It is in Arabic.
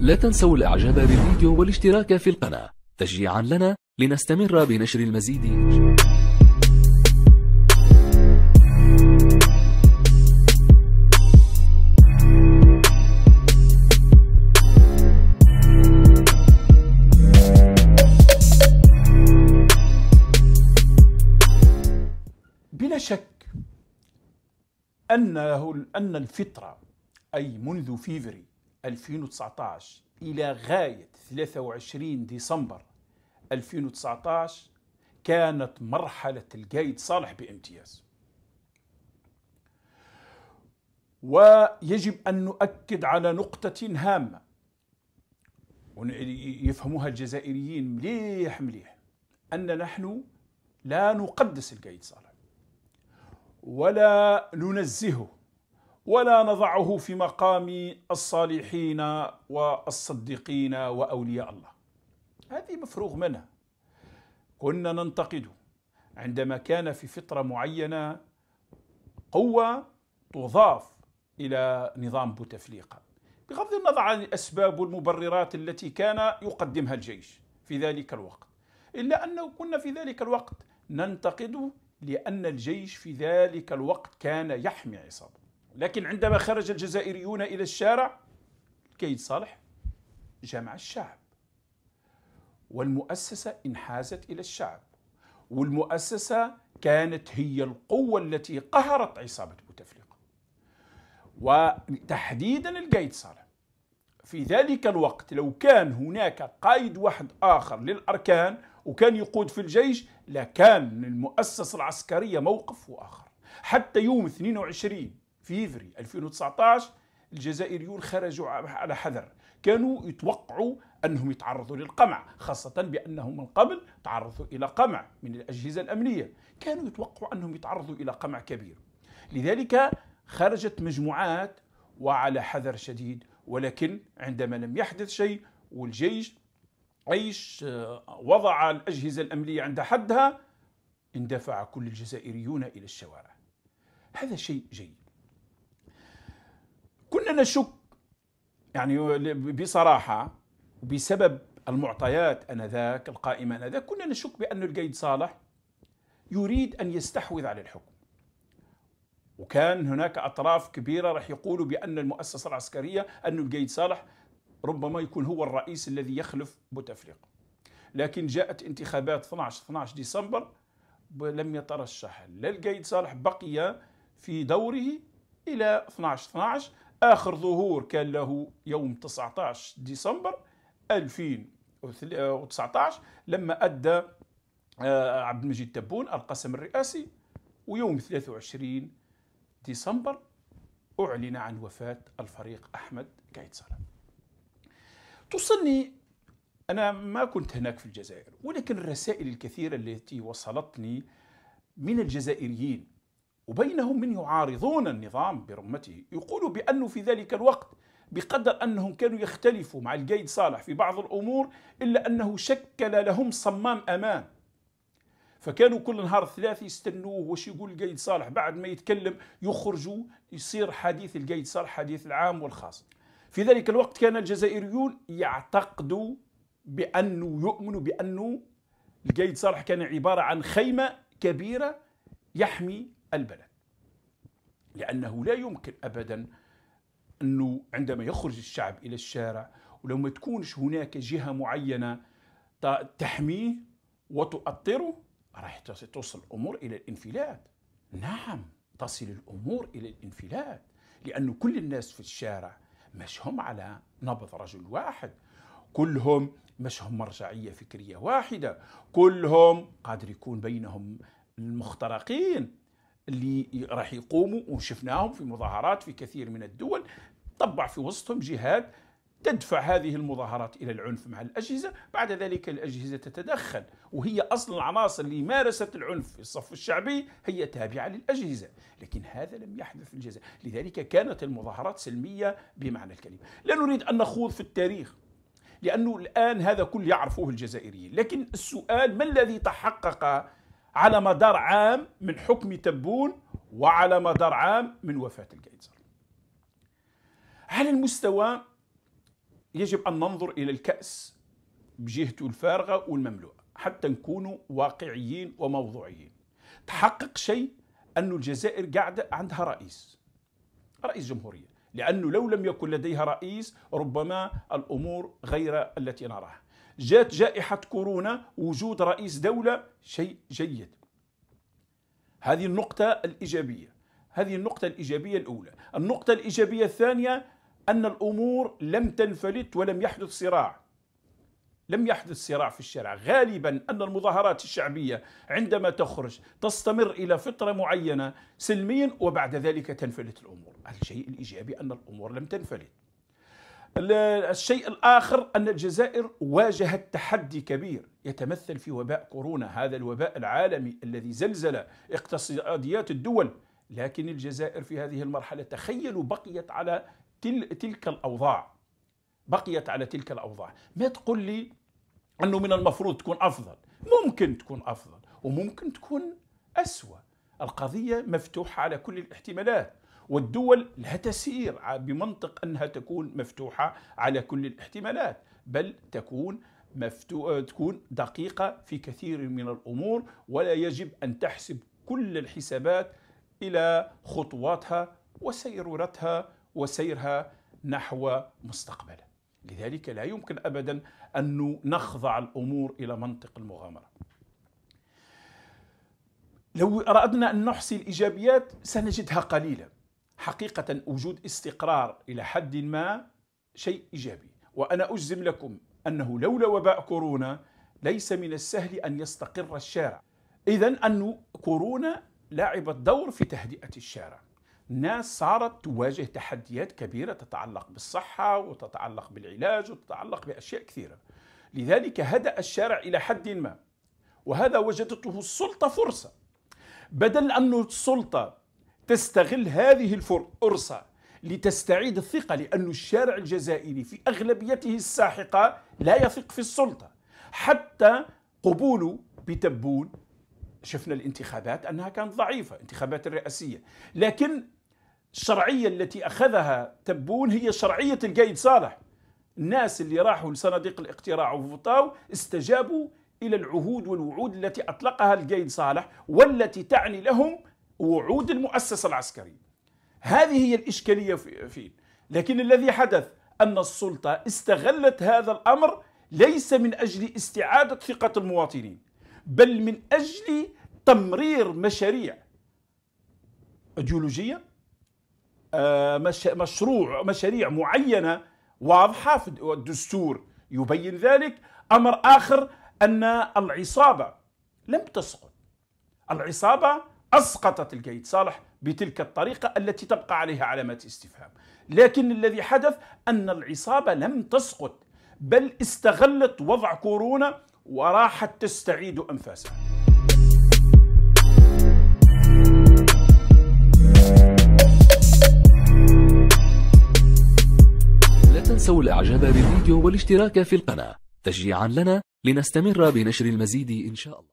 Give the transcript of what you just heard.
لا تنسوا الإعجاب بالفيديو والاشتراك في القناة تشجيعا لنا لنستمر بنشر المزيد بلا شك أنه أن الفطرة أي منذ فيفري 2019 إلى غاية 23 ديسمبر 2019 كانت مرحلة القايد صالح بامتياز ويجب أن نؤكد على نقطة هامة يفهموها الجزائريين مليح مليح أن نحن لا نقدس القايد صالح ولا ننزهه ولا نضعه في مقام الصالحين والصديقين واولياء الله هذه مفروغ منها كنا ننتقده عندما كان في فتره معينه قوه تضاف الى نظام بوتفليقه بغض النظر عن الاسباب والمبررات التي كان يقدمها الجيش في ذلك الوقت الا انه كنا في ذلك الوقت ننتقده لان الجيش في ذلك الوقت كان يحمي عصابه لكن عندما خرج الجزائريون إلى الشارع كيد صالح جمع الشعب والمؤسسة انحازت إلى الشعب والمؤسسة كانت هي القوة التي قهرت عصابة بوتفليقة وتحديدا القايد صالح في ذلك الوقت لو كان هناك قائد واحد آخر للأركان وكان يقود في الجيش لكان المؤسسه العسكرية موقف آخر حتى يوم 22 فيفري 2019 الجزائريون خرجوا على حذر كانوا يتوقعوا انهم يتعرضوا للقمع خاصه بانهم من قبل تعرضوا الى قمع من الاجهزه الامنيه كانوا يتوقعوا انهم يتعرضوا الى قمع كبير لذلك خرجت مجموعات وعلى حذر شديد ولكن عندما لم يحدث شيء والجيش عيش آه، وضع الاجهزه الامنيه عند حدها اندفع كل الجزائريون الى الشوارع هذا شيء جيد كنا نشك يعني بصراحة وبسبب المعطيات أنذاك القائمة أنذاك كنا نشك بأن القيد صالح يريد أن يستحوذ على الحكم وكان هناك أطراف كبيرة راح يقولوا بأن المؤسسة العسكرية أن القيد صالح ربما يكون هو الرئيس الذي يخلف بوتفليقه لكن جاءت انتخابات 12 12 ديسمبر لم يترشح لا القيد صالح بقي في دوره الى 12 12 آخر ظهور كان له يوم 19 ديسمبر 2019 لما أدى آه، عبد المجيد تبون القسم الرئاسي ويوم 23 ديسمبر أعلن عن وفاة الفريق أحمد قايتسارا توصلني أنا ما كنت هناك في الجزائر ولكن الرسائل الكثيرة التي وصلتني من الجزائريين وبينهم من يعارضون النظام برمته يقول بأنه في ذلك الوقت بقدر أنهم كانوا يختلفوا مع القيد صالح في بعض الأمور إلا أنه شكل لهم صمام أمان فكانوا كل نهار ثلاثة يستنوه وش يقول القيد صالح بعد ما يتكلم يخرجوا يصير حديث القيد صالح حديث العام والخاص في ذلك الوقت كان الجزائريون يعتقدوا بأنه يؤمنوا بأنه القيد صالح كان عبارة عن خيمة كبيرة يحمي البلد لأنه لا يمكن أبدا أنه عندما يخرج الشعب إلى الشارع ولو ما تكونش هناك جهة معينة تحميه وتؤطره راح تصل الأمور إلى الانفلات نعم تصل الأمور إلى الانفلات لأن كل الناس في الشارع مش هم على نبض رجل واحد كلهم مش هم مرجعية فكرية واحدة كلهم قادر يكون بينهم المخترقين اللي راح يقوموا وشفناهم في مظاهرات في كثير من الدول طبع في وسطهم جهات تدفع هذه المظاهرات الى العنف مع الاجهزه، بعد ذلك الاجهزه تتدخل وهي اصلا العناصر اللي مارست العنف في الصف الشعبي هي تابعه للاجهزه، لكن هذا لم يحدث في الجزائر، لذلك كانت المظاهرات سلميه بمعنى الكلمه، لا نريد ان نخوض في التاريخ لانه الان هذا كل يعرفوه الجزائريين، لكن السؤال ما الذي تحقق على مدار عام من حكم تبون وعلى مدار عام من وفاة الجايزر على المستوى يجب أن ننظر إلى الكأس بجهته الفارغة والمملوءة حتى نكونوا واقعيين وموضوعيين تحقق شيء أن الجزائر قاعدة عندها رئيس رئيس جمهورية لأنه لو لم يكن لديها رئيس ربما الأمور غير التي نراها جات جائحة كورونا وجود رئيس دولة شيء جيد هذه النقطة الإيجابية هذه النقطة الإيجابية الأولى النقطة الإيجابية الثانية أن الأمور لم تنفلت ولم يحدث صراع لم يحدث صراع في الشارع غالبا أن المظاهرات الشعبية عندما تخرج تستمر إلى فترة معينة سلميا وبعد ذلك تنفلت الأمور الشيء الإيجابي أن الأمور لم تنفلت الشيء الآخر أن الجزائر واجهت تحدي كبير يتمثل في وباء كورونا هذا الوباء العالمي الذي زلزل اقتصاديات الدول لكن الجزائر في هذه المرحلة تخيلوا بقيت على تل تلك الأوضاع بقيت على تلك الأوضاع ما تقول لي أنه من المفروض تكون أفضل ممكن تكون أفضل وممكن تكون أسوأ القضية مفتوحة على كل الاحتمالات والدول لها تسير بمنطق انها تكون مفتوحه على كل الاحتمالات بل تكون مفتو... آه، تكون دقيقه في كثير من الامور ولا يجب ان تحسب كل الحسابات الى خطواتها وسيرورتها وسيرها نحو مستقبل لذلك لا يمكن ابدا ان نخضع الامور الى منطق المغامره لو اردنا ان نحصي الايجابيات سنجدها قليله حقيقة وجود استقرار إلى حد ما شيء إيجابي وأنا أجزم لكم أنه لولا وباء كورونا ليس من السهل أن يستقر الشارع إذا أن كورونا لعبت دور في تهدئة الشارع الناس صارت تواجه تحديات كبيرة تتعلق بالصحة وتتعلق بالعلاج وتتعلق بأشياء كثيرة لذلك هدأ الشارع إلى حد ما وهذا وجدته السلطة فرصة بدل أن السلطة تستغل هذه الفرصة لتستعيد الثقة لأن الشارع الجزائري في أغلبيته الساحقة لا يثق في السلطة حتى قبول بتبون شفنا الانتخابات أنها كانت ضعيفة انتخابات الرئاسية لكن الشرعية التي أخذها تبون هي شرعية القايد صالح الناس اللي راحوا لصناديق الاقتراع وفطاو استجابوا إلى العهود والوعود التي أطلقها القايد صالح والتي تعني لهم وعود المؤسسة العسكرية هذه هي الإشكالية فيه لكن الذي حدث أن السلطة استغلت هذا الأمر ليس من أجل استعادة ثقة المواطنين بل من أجل تمرير مشاريع جيولوجية آه، مشروع مشاريع معينة واضحة في الدستور يبين ذلك أمر آخر أن العصابة لم تسقط العصابة أسقطت القيد صالح بتلك الطريقة التي تبقى عليها علامات استفهام لكن الذي حدث أن العصابة لم تسقط بل استغلت وضع كورونا وراحت تستعيد أنفاسها لا تنسوا الإعجاب بالفيديو والاشتراك في القناة تشجيعا لنا لنستمر بنشر المزيد إن شاء الله